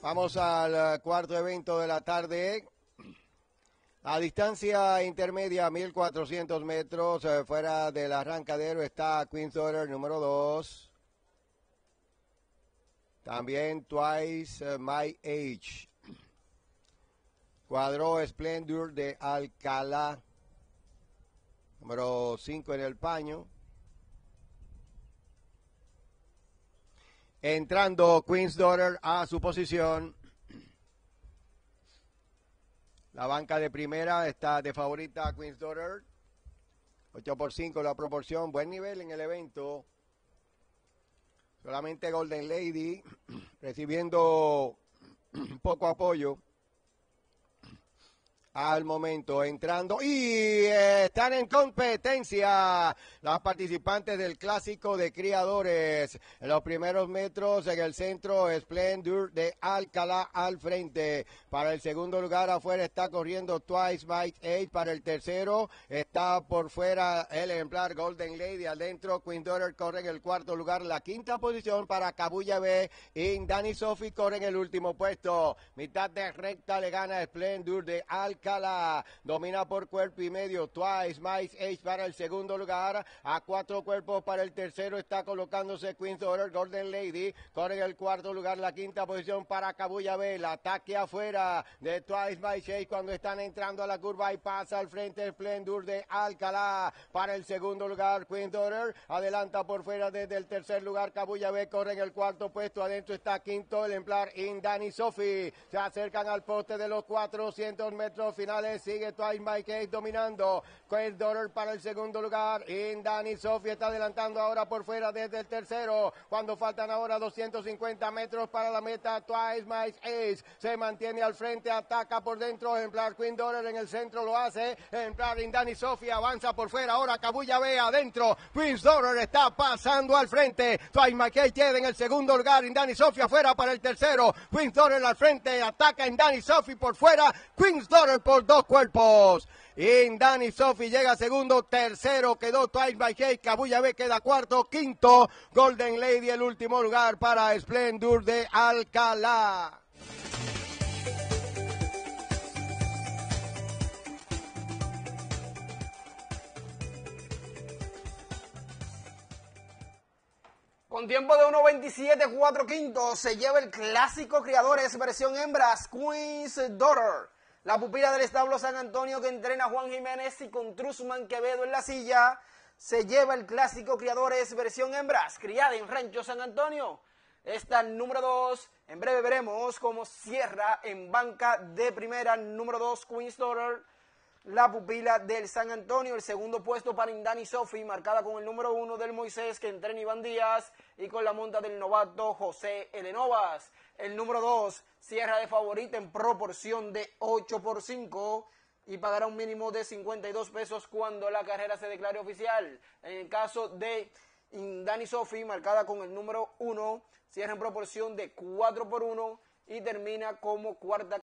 Vamos al eh, cuarto evento de la tarde. A distancia intermedia, 1400 metros, eh, fuera del arrancadero está Queen's Order número 2. También Twice My Age. Cuadro Splendor de Alcalá. Número 5 en el paño. Entrando Queen's Daughter a su posición. La banca de primera está de favorita a Queen's Daughter. 8 por 5 la proporción. Buen nivel en el evento. Solamente Golden Lady recibiendo poco apoyo al momento entrando y están en competencia las participantes del clásico de criadores. Los primeros metros en el centro Splendor de Alcalá al frente. Para el segundo lugar afuera está corriendo Twice Mike Eight... Para el tercero está por fuera el ejemplar Golden Lady. Adentro Queen Daughter corre en el cuarto lugar. La quinta posición para Cabulla B. Y Dani Sofi corre en el último puesto. Mitad de recta le gana Splendor de Alcalá la Domina por cuerpo y medio. Twice, Mice para el segundo lugar. A cuatro cuerpos para el tercero está colocándose Queen's Daughter Golden Lady. Corre en el cuarto lugar, la quinta posición para Cabuya el Ataque afuera de Twice, Mice Ace cuando están entrando a la curva y pasa al frente Splendor de Alcalá. Para el segundo lugar, Queen's Daughter Adelanta por fuera desde el tercer lugar. Cabuya B corre en el cuarto puesto. Adentro está quinto el Emplar Indani sophie Se acercan al poste de los 400 metros finales sigue Twice Mike Cake dominando. Quest Dollar para el segundo lugar. Indani Sofi está adelantando ahora por fuera desde el tercero. Cuando faltan ahora 250 metros para la meta, Twice Mike Ace se mantiene al frente, ataca por dentro. Ejemplar Queen Dollar en el centro lo hace. Ejemplar Indani Sofi avanza por fuera. Ahora Cabulla ve adentro. Queen Dollar está pasando al frente. Twice Mike Cake tiene en el segundo lugar. Indani Sofi afuera para el tercero. Queen Dollar al frente, ataca Indani Sofi por fuera. Queen's Dollar por dos cuerpos. y Dani Sofi llega segundo, tercero quedó Time by Cabuya B queda cuarto, quinto, Golden Lady el último lugar para Splendor de Alcalá. Con tiempo de 1.27, 4 quintos, se lleva el clásico Criadores versión hembras, Queen's Daughter. La pupila del establo San Antonio que entrena Juan Jiménez y con Truzman Quevedo en la silla se lleva el clásico Criadores versión hembras, criada en Rancho San Antonio. Esta número 2, en breve veremos cómo cierra en banca de primera número 2 Queen's Daughter la pupila del San Antonio. El segundo puesto para Indani Sofi, marcada con el número uno del Moisés, que entrena Iván Díaz, y con la monta del novato José Elenovas. El número dos cierra de favorita en proporción de 8 por 5 y pagará un mínimo de 52 pesos cuando la carrera se declare oficial. En el caso de Indani Sofi, marcada con el número uno, cierra en proporción de 4 por 1 y termina como cuarta